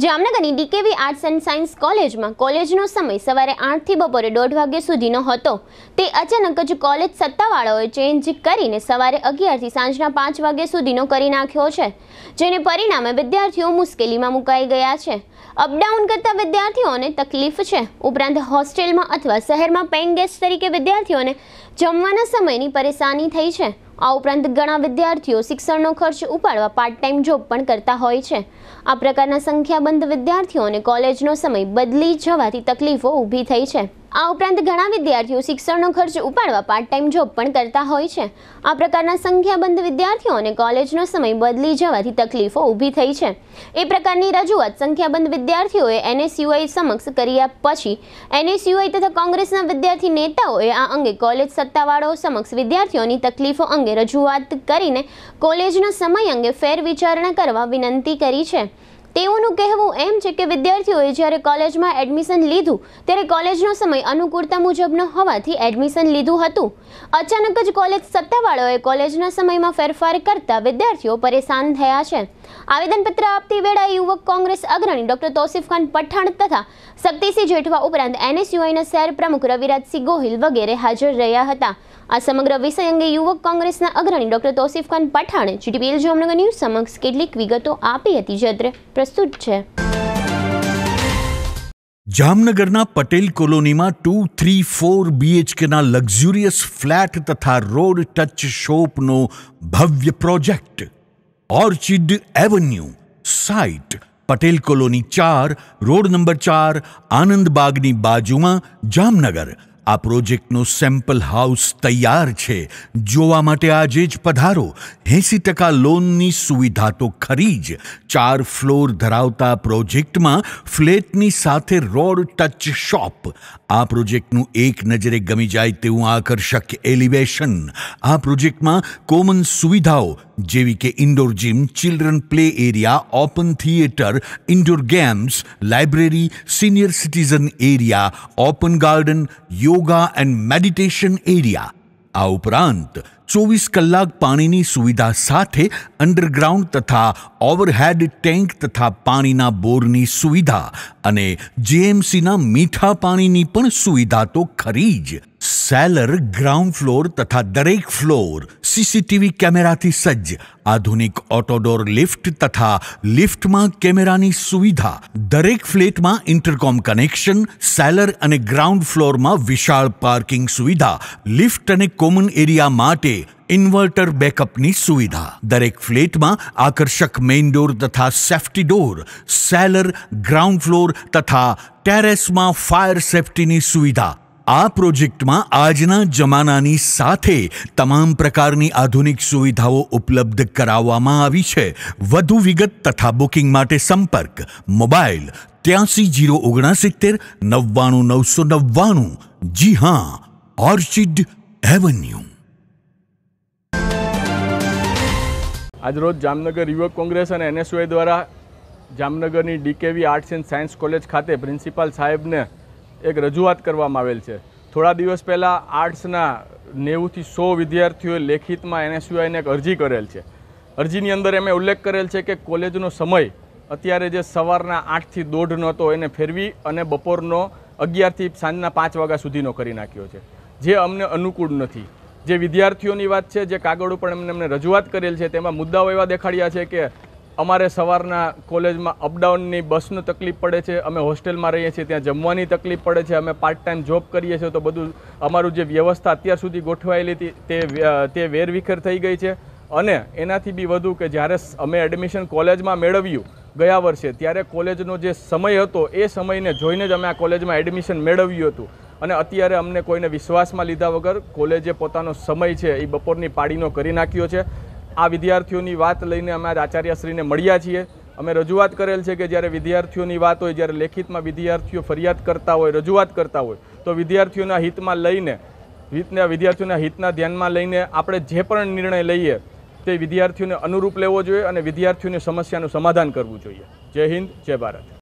જામનગરની DKV arts and science કોલેજમાં કોલેજનો સમય સવારે આઠથી બપોરે દોઢ વાગ્યા સુધીનો હતો તે અચાનક જ કોલેજ સત્તાવાળાઓએ ચેન્જ કરીને સવારે અગિયારથી સાંજના પાંચ વાગ્યા સુધીનો કરી નાખ્યો છે જેને પરિણામે વિદ્યાર્થીઓ મુશ્કેલીમાં મુકાઈ ગયા છે અપડાઉન કરતા વિદ્યાર્થીઓને તકલીફ છે ઉપરાંત હોસ્ટેલમાં અથવા શહેરમાં પેઇંગ ગેસ્ટ તરીકે વિદ્યાર્થીઓને જમવાના સમયની પરેશાની થઈ છે આ ઉપરાંત ઘણા વિદ્યાર્થીઓ શિક્ષણનો ખર્ચ ઉપાડવા પાર્ટ ટાઈમ જોબ પણ કરતા હોય છે આ પ્રકારના સંખ્યાબંધ વિદ્યાર્થીઓને કોલેજનો સમય બદલી જવાથી તકલીફો ઊભી થઈ છે આ ઉપરાંત ઘણા વિદ્યાર્થીઓ શિક્ષણનો ખર્ચ ઉપાડવા પાર્ટ ટાઈમ જોબ પણ કરતા હોય છે આ પ્રકારના સંખ્યાબંધ વિદ્યાર્થીઓ અને કોલેજનો સમય બદલી જવાથી તકલીફો ઊભી થઈ છે એ પ્રકારની રજૂઆત સંખ્યાબંધ વિદ્યાર્થીઓએ એનએસયુઆઈ સમક્ષ કર્યા પછી એનએસયુઆઈ તથા કોંગ્રેસના વિદ્યાર્થી નેતાઓએ આ અંગે કોલેજ સત્તાવાળાઓ સમક્ષ વિદ્યાર્થીઓની તકલીફો અંગે રજૂઆત કરીને કોલેજનો સમય અંગે ફેર વિચારણા કરવા વિનંતી કરી છે તેઓનું કહેવું એમ છે કે વિદ્યાર્થીઓએ જ્યારે કોલેજમાં એડમિશન લીધું ત્યારે કોલેજનો સમય અનુકૂળતા મુજબ ન હોવાથી એડમિશન લીધું હતું અચાનક જ કોલેજ સત્તાવાળાઓએ કોલેજના સમયમાં ફેરફાર કરતા વિદ્યાર્થીઓ પરેશાન થયા છે આવેદનપત્ર આપતી વેળા યુવક કોંગ્રેસ અગ્રણી ડોક્ટર તોસીફ ખાન પઠાણ તથા શક્તિસિંહ જેઠવા ઉપરાંત એનએસયુઆઈના શહેર પ્રમુખ રવિરાજસિંહ ગોહિલ વગેરે હાજર રહ્યા હતા આ સમગ્ર વિષય અંગે યુવક કોંગ્રેસના અગ્રણી ડોક્ટર તોસીફ ખાન પઠાણે જીટીપીએલ જામનગર ન્યૂઝ સમક્ષ કેટલીક વિગતો આપી હતી જે પ્રસ્તુત છે જામનગરના પટેલ કોલોનીમાં ટુ થ્રી ફોર બીએચકેના લક્ઝુરિયસ ફ્લેટ તથા રોડ ટચ શોપનો ભવ્ય project orchid avenue site Patel colony ચાર રોડ નંબર ચાર આનંદબાગની બાજુમાં જામનગર આ પ્રોજેક્ટનું સેમ્પલ હાઉસ તૈયાર છે જોવા માટે આજે જ પધારો એંસી ટકા લોનની સુવિધા તો ખરી જ ચાર ફ્લોર ધરાવતા પ્રોજેક્ટમાં ફ્લેટની સાથે રોડ ટચ શોપ આ પ્રોજેક્ટનું એક નજરે ગમી જાય તેવું આકર્ષક એલિવેશન આ પ્રોજેક્ટમાં કોમન સુવિધાઓ જેવી કે indoor gym children play area open theatre indoor games library senior citizen area open garden yoga and meditation area આ ઉપરાંત ચોવીસ કલાક પાણીની સુવિધા સાથે અંડરગ્રાઉન્ડ તથા ઓવરહેડ ટેન્ક તથા પાણીના બોરની સુવિધા અને જીએમસીના મીઠા પાણીની પણ સુવિધા તો ખરી જ સેલર ગ્રાઉન્ડ ફ્લોર તથા દરેક ફ્લોર સીસીટીવી કેમેરાથી સજ્જ આધુનિક ઓટોડોર લિફ્ટ તથા લિફ્ટમાં કેમેરાની સુવિધા દરેક ફ્લેટમાં ઇન્ટરકોમ કનેક્શન સેલર અને ગ્રાઉન્ડ ફ્લોરમાં વિશાળ પાર્કિંગ સુવિધા લિફ્ટ અને કોમન એરિયા માટે ઇન્વર્ટર બેકઅપની સુવિધા દરેક ફ્લેટમાં આકર્ષક મેઇન ડોર તથા safety door cellar ground floor તથા ટેરેસમાં ફાયર સેફ્ટીની સુવિધા આ પ્રોજેક્ટમાં આજના જમાનાની સાથે તમામ પ્રકારની આધુનિક સુવિધાઓ ઉપલબ્ધ કરાવવામાં આવી છે વધુ વિગત તથા બુકિંગ માટે સંપર્ક મોબાઈલ ત્યાંસી જીરો ઓગણસિત્તેર નવ્વાણું નવસો નવ્વાણું જી હા ઓર્ચિડ એવન્યુ આજરોજ જામનગર યુવક કોંગ્રેસ અને એનએસયુઆઈ દ્વારા જામનગરની DKV arts and science college ખાતે પ્રિન્સિપાલ સાહેબને એક રજૂઆત કરવામાં આવેલ છે થોડા દિવસ પહેલાં આર્ટ્સના નેવુંથી સો વિદ્યાર્થીઓએ લેખિતમાં એનએસયુઆઈને એક અરજી કરેલ છે અરજીની અંદર એમણે ઉલ્લેખ કરેલ છે કે કોલેજનો સમય અત્યારે જે સવારના આઠથી દોઢનો હતો એને ફેરવી અને બપોરનો અગિયારથી સાંજના પાંચ વાગ્યા સુધીનો કરી નાખ્યો છે જે અમને અનુકૂળ નથી જે વિદ્યાર્થીઓની વાત છે જે કાગળ ઉપર એમને એમને રજૂઆત કરેલ છે તેમાં મુદ્દાઓ એવા દેખાડ્યા છે કે અમારે સવારના કોલેજમાં અપડાઉનની બસનું તકલીફ પડે છે અમે હોસ્ટેલમાં રહીએ છીએ ત્યાં જમવાની તકલીફ પડે છે અમે પાર્ટ ટાઈમ જોબ કરીએ છીએ તો બધું અમારું જે વ્યવસ્થા અત્યાર સુધી ગોઠવાયેલી હતી તે તે વેરવિખેર થઈ ગઈ છે અને એનાથી બી વધુ કે જ્યારે અમે એડમિશન કોલેજમાં મેળવ્યું ગયા વર્ષે ત્યારે કોલેજનો જે સમય હતો એ સમયને જોઈને જ અમે આ કોલેજમાં એડમિશન મેળવ્યું હતું અને અત્યારે અમને કોઈને વિશ્વાસમાં લીધા વગર કોલેજે પોતાનો સમય છે એ બપોરની પાડીનો કરી નાખ્યો છે આ વિદ્યાર્થીઓની વાત લઈને અમે આચાર્યશ્રીને મળ્યા છીએ અમે રજૂઆત કરેલ છે કે જ્યારે વિદ્યાર્થીઓની વાત હોય જ્યારે લેખિતમાં વિદ્યાર્થીઓ ફરિયાદ કરતા હોય રજૂઆત કરતા હોય તો વિદ્યાર્થીઓના હિતમાં લઈને હિતના વિદ્યાર્થીઓના હિતના ધ્યાનમાં લઈને આપણે જે પણ નિર્ણય લઈએ તે વિદ્યાર્થીઓને અનુરૂપ લેવો જોઈએ અને વિદ્યાર્થીઓની સમસ્યાનું સમાધાન કરવું જોઈએ જય હિન્દ જય ભારત